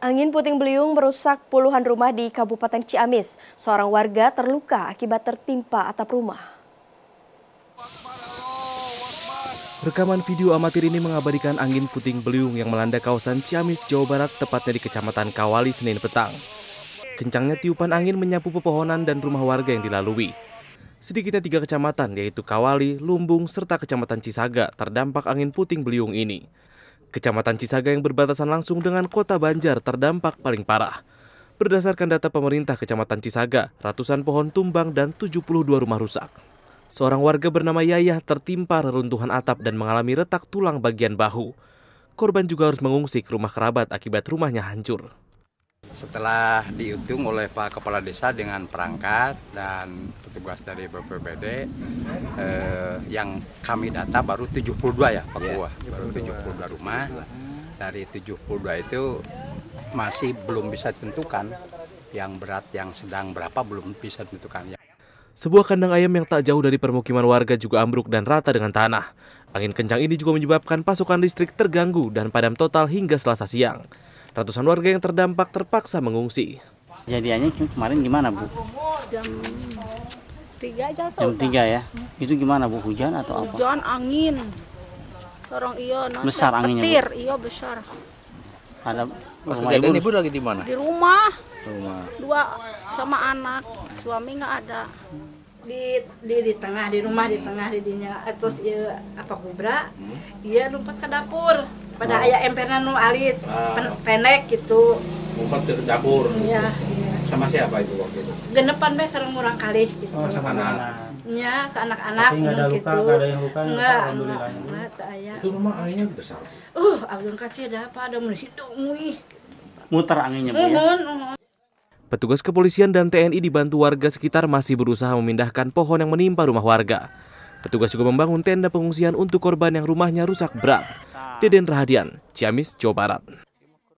Angin puting beliung merusak puluhan rumah di Kabupaten Ciamis. Seorang warga terluka akibat tertimpa atap rumah. Rekaman video amatir ini mengabadikan angin puting beliung yang melanda kawasan Ciamis, Jawa Barat, tepatnya di Kecamatan Kawali, Senin petang. Kencangnya tiupan angin menyapu pepohonan dan rumah warga yang dilalui. Sedikitnya tiga kecamatan, yaitu Kawali, Lumbung, serta Kecamatan Cisaga, terdampak angin puting beliung ini. Kecamatan Cisaga yang berbatasan langsung dengan kota Banjar terdampak paling parah. Berdasarkan data pemerintah Kecamatan Cisaga, ratusan pohon tumbang dan 72 rumah rusak. Seorang warga bernama Yayah tertimpa reruntuhan atap dan mengalami retak tulang bagian bahu. Korban juga harus mengungsi ke rumah kerabat akibat rumahnya hancur setelah dihitung oleh Pak Kepala Desa dengan perangkat dan petugas dari BPBD eh, yang kami data baru 72 ya Pak Kua, iya, yeah, baru 72 rumah. Dari 72 itu masih belum bisa ditentukan yang berat yang sedang berapa belum bisa ditentukan. ya Sebuah kandang ayam yang tak jauh dari permukiman warga juga ambruk dan rata dengan tanah. Angin kencang ini juga menyebabkan pasokan listrik terganggu dan padam total hingga selasa siang. Ratusan warga yang terdampak terpaksa mengungsi. Jadiannya kemarin gimana Bu? Jam 3 aja Jam 3 ya? Itu gimana Bu? Hujan atau apa? Hujan, angin. Sorong iyo iya. Besar anginnya Petir, iyo besar. Ada rumah ibu, ibu lagi di mana? Di rumah. Rumah. Dua sama anak, suami nggak ada di, di di tengah di rumah di tengah di dinya terus iya, apa kubra hmm. iya lompat ke dapur pada oh. ayah empernya nu alit ah. pendek gitu ngumpet ke dapur iya, iya sama siapa itu waktu itu genepan be sering murang kali gitu oh, sama anak Ya, seanak-anak Tapi ada gitu. luka, gitu. ada yang luka, enggak, enggak, enggak, enggak, Itu rumah anginnya besar. Uh, agung kaci ada apa, ada mulai hidung, wih. Muter anginnya, Bu, ya? Petugas kepolisian dan TNI dibantu warga sekitar masih berusaha memindahkan pohon yang menimpa rumah warga. Petugas juga membangun tenda pengungsian untuk korban yang rumahnya rusak berat. Deden Rahadian, Ciamis, Jawa Barat.